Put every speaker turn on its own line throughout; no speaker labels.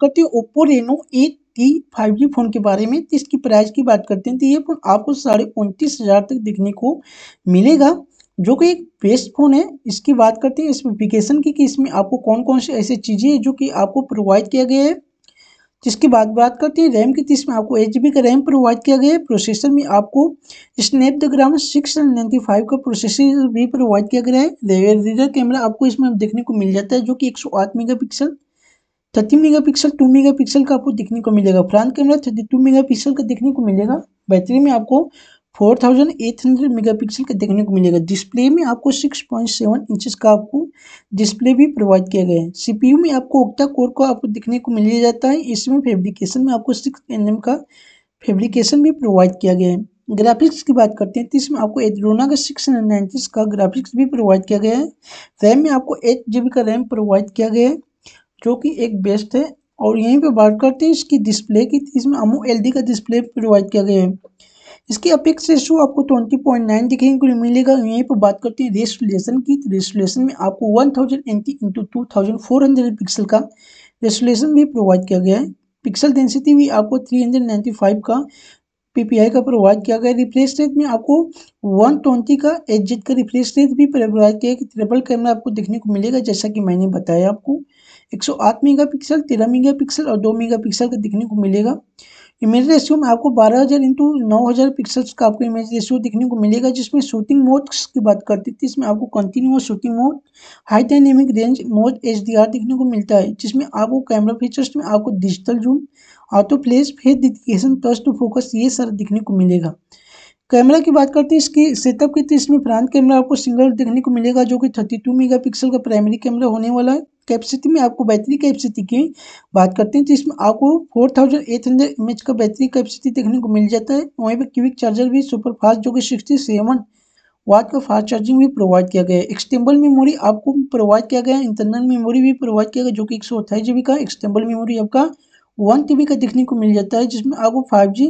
करते हैं Oppo Reno eight T five G phone के बारे में तो इसकी प्राइस की बात करते हैं तो ये फ़ोन आपको साढ़े उनतीस हज़ार तक देखने को मिलेगा जो कि एक बेस्ट फ़ोन है इसकी बात करते हैं स्पेसिफिकेशन की कि इसमें आपको कौन कौन से ऐसे चीज़ें हैं जो कि आपको प्रोवाइड किया गया है जिसकी बात बात करते हैं रैम की तो इसमें आपको एच जी का रैम प्रोवाइड किया गया है प्रोसेसर में आपको स्नैपड्राम सिक्स नाइन्टी फाइव का प्रोसेसर भी प्रोवाइड किया गया है रेयर कैमरा आपको इसमें देखने को मिल जाता है जो कि एक सौ आठ megapixel thirty pixel two megapixel का आपको देखने को मिलेगा front camera thirty two megapixel का देखने को मिलेगा बैटरी में आपको four thousand eight hundred megapixel का देखने को मिलेगा डिस्प्ले में आपको सिक्स पॉइंट सेवन इंचज का आपको डिस्प्ले भी प्रोवाइड किया गया है सीपीयू में आपको ओक्टा कोर का आपको देखने को मिल जाता है इसमें फेब्रिकेशन में आपको सिक्स एन का फेब्रिकेशन भी प्रोवाइड किया गया है ग्राफिक्स की बात करते हैं तो इसमें आपको एड्रोना का सिक्स हंड्रेड नाइन्टीज का ग्राफिक्स भी प्रोवाइड किया गया है रैम में आपको एट जी का रैम प्रोवाइड किया गया है जो कि एक बेस्ट है और यहीं पे बात करते हैं इसकी डिस्प्ले की इसमें अमो एल का डिस्प्ले प्रोवाइड किया गया है इसकी अपेक्स रेशो आपको ट्वेंटी पॉइंट नाइन देखने को मिलेगा यहीं पर बात करते हैं रेस्टोलेशन की रेस्टोलेशन तो में आपको one thousand eighty into two thousand four hundred pixel का रेस्टोलेशन भी प्रोवाइड किया गया है पिक्सल डेंसिटी भी आपको थ्री हंड्रेड नाइन्टी फाइव का पीपीआई का प्रोवाइड किया गया रिफ्रेश रेट में आपको 120 का एच का रिफ्रेश रेट भी प्रोवाइड किया गया ट्रिपल कैमरा आपको देखने को मिलेगा जैसा कि मैंने बताया आपको 108 तेरह मेगा पिक्सल और 2 पिक्सल का देखने को मिलेगा इमेज रेशियो में आपको 12000 हज़ार इंटू नौ हज़ार पिक्सल्स का आपको इमेज रेशियो देखने को मिलेगा जिसमें शूटिंग मोड्स की बात करते थे इसमें आपको continuous shooting mode high dynamic range mode H देखने को मिलता है जिसमें आपको कैमरा फीचर्स में आपको डिजिटल जूम और तो place face education touch to focus ये सारा देखने को मिलेगा कैमरा की बात करते हैं इसके सेटअप की तो इसमें फ्रंट कैमरा आपको सिंगल देखने को मिलेगा जो कि 32 मेगापिक्सल का प्राइमरी कैमरा होने वाला है कैपेसिटी में आपको बैटरी कैपेसिटी की बात करते हैं तो इसमें आपको 4800 थाउजेंड का बैटरी कैपेसिटी देखने को मिल जाता है वहीं पर क्विक चार्जर भी सुपर फास्ट जो कि सिक्सटी सेवन वाट का फास्ट चार्जिंग भी प्रोवाइड किया गया है एक्सटेम्बल मेमोरी आपको प्रोवाइड किया गया इंटरनल मेमोरी भी प्रोवाइड किया गया जो कि एक सौ का एक्सटेम्बल मेमोरी आपका वन टी का देखने को मिल जाता है जिसमें आपको फाइव जी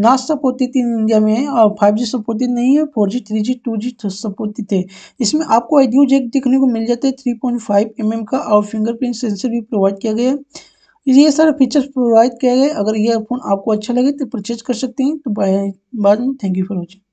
ना सपोर्टेड इन इंडिया में है और फाइव जी सपोर्टेड नहीं है four G three G two G supported है इसमें आपको आईडियो जैक देखने को मिल जाता है three point five M M का और फिंगरप्रिंट सेंसर भी प्रोवाइड किया गया है ये सारे फीचर्स प्रोवाइड किया गया अगर ये फ़ोन आपको अच्छा लगे तो परचेज कर सकते हैं तो बाय बाद में थैंक यू फॉर वॉचिंग